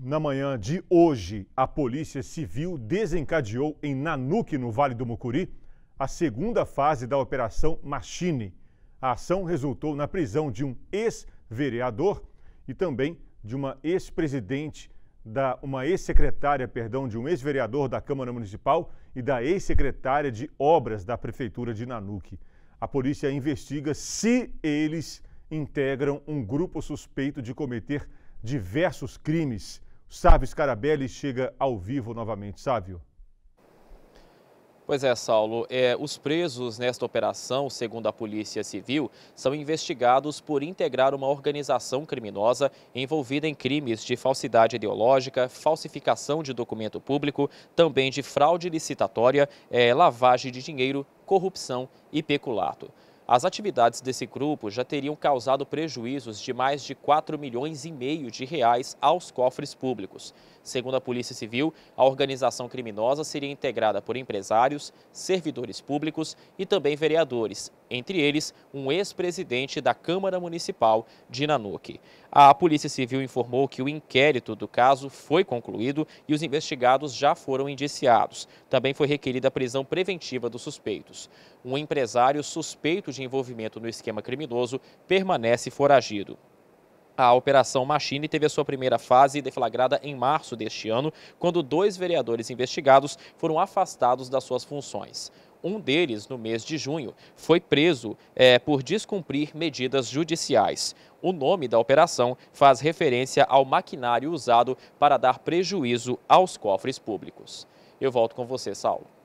Na manhã de hoje, a Polícia Civil desencadeou em Nanuque, no Vale do Mucuri, a segunda fase da Operação Machine. A ação resultou na prisão de um ex-vereador e também de uma ex-presidente da uma ex-secretária, perdão, de um ex-vereador da Câmara Municipal e da ex-secretária de Obras da Prefeitura de Nanuque. A polícia investiga se eles integram um grupo suspeito de cometer diversos crimes Sávio Scarabelli chega ao vivo novamente. Sávio. Pois é, Saulo. É, os presos nesta operação, segundo a Polícia Civil, são investigados por integrar uma organização criminosa envolvida em crimes de falsidade ideológica, falsificação de documento público, também de fraude licitatória, é, lavagem de dinheiro, corrupção e peculato. As atividades desse grupo já teriam causado prejuízos de mais de 4 milhões e meio de reais aos cofres públicos. Segundo a Polícia Civil, a organização criminosa seria integrada por empresários, servidores públicos e também vereadores, entre eles um ex-presidente da Câmara Municipal de Nanuque. A Polícia Civil informou que o inquérito do caso foi concluído e os investigados já foram indiciados. Também foi requerida a prisão preventiva dos suspeitos. Um empresário suspeito de envolvimento no esquema criminoso permanece foragido. A Operação Machine teve a sua primeira fase deflagrada em março deste ano, quando dois vereadores investigados foram afastados das suas funções. Um deles, no mês de junho, foi preso é, por descumprir medidas judiciais. O nome da operação faz referência ao maquinário usado para dar prejuízo aos cofres públicos. Eu volto com você, Saulo.